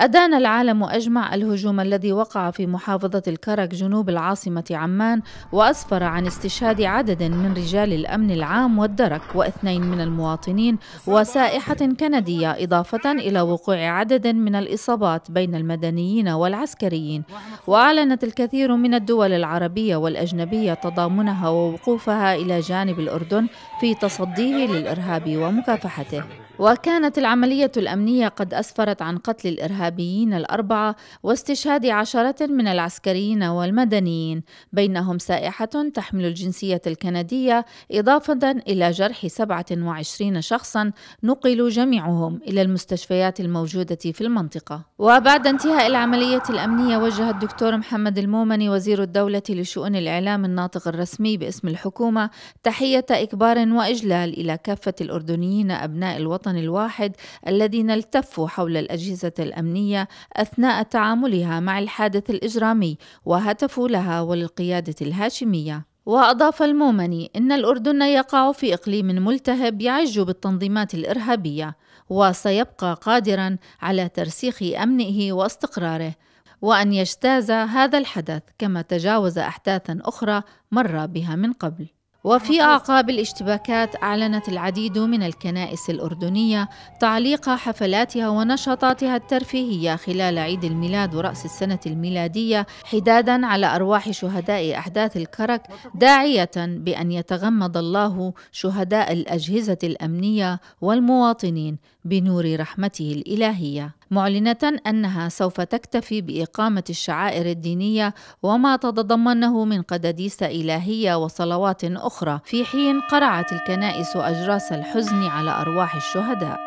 أدان العالم أجمع الهجوم الذي وقع في محافظة الكرك جنوب العاصمة عمان وأسفر عن استشهاد عدد من رجال الأمن العام والدرك واثنين من المواطنين وسائحة كندية إضافة إلى وقوع عدد من الإصابات بين المدنيين والعسكريين وأعلنت الكثير من الدول العربية والأجنبية تضامنها ووقوفها إلى جانب الأردن في تصديه للإرهاب ومكافحته وكانت العملية الأمنية قد أسفرت عن قتل الإرهابيين الأربعة واستشهاد عشرة من العسكريين والمدنيين بينهم سائحة تحمل الجنسية الكندية إضافة إلى جرح 27 شخصا نقلوا جميعهم إلى المستشفيات الموجودة في المنطقة وبعد انتهاء العملية الأمنية وجه الدكتور محمد المومني وزير الدولة لشؤون الإعلام الناطق الرسمي باسم الحكومة تحية إكبار وإجلال إلى كافة الأردنيين أبناء الوطن الوطن الواحد الذين التفوا حول الأجهزة الأمنية أثناء تعاملها مع الحادث الإجرامي وهتفوا لها وللقيادة الهاشمية وأضاف المومني إن الأردن يقع في إقليم ملتهب يعج بالتنظيمات الإرهابية وسيبقى قادرا على ترسيخ أمنه واستقراره وأن يجتاز هذا الحدث كما تجاوز أحداثا أخرى مر بها من قبل وفي أعقاب الاشتباكات أعلنت العديد من الكنائس الأردنية تعليق حفلاتها ونشاطاتها الترفيهية خلال عيد الميلاد ورأس السنة الميلادية حدادا على أرواح شهداء أحداث الكرك داعية بأن يتغمد الله شهداء الأجهزة الأمنية والمواطنين بنور رحمته الإلهية معلنة أنها سوف تكتفي بإقامة الشعائر الدينية وما تتضمنه من قداديس إلهية وصلوات أخرى في حين قرعت الكنائس أجراس الحزن على أرواح الشهداء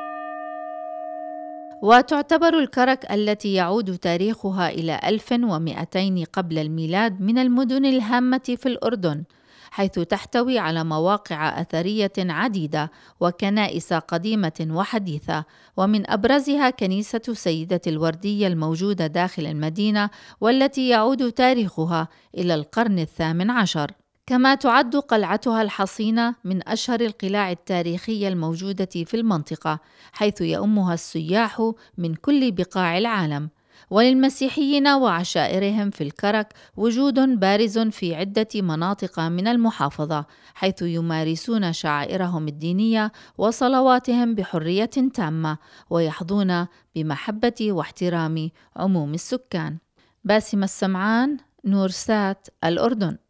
وتعتبر الكرك التي يعود تاريخها إلى 1200 قبل الميلاد من المدن الهامة في الأردن حيث تحتوي على مواقع أثرية عديدة وكنائس قديمة وحديثة ومن أبرزها كنيسة سيدة الوردية الموجودة داخل المدينة والتي يعود تاريخها إلى القرن الثامن عشر كما تعد قلعتها الحصينة من أشهر القلاع التاريخية الموجودة في المنطقة، حيث يؤمها السياح من كل بقاع العالم، وللمسيحيين وعشائرهم في الكرك وجود بارز في عدة مناطق من المحافظة حيث يمارسون شعائرهم الدينية وصلواتهم بحرية تامة ويحظون بمحبة واحترام عموم السكان باسم السمعان نورسات الأردن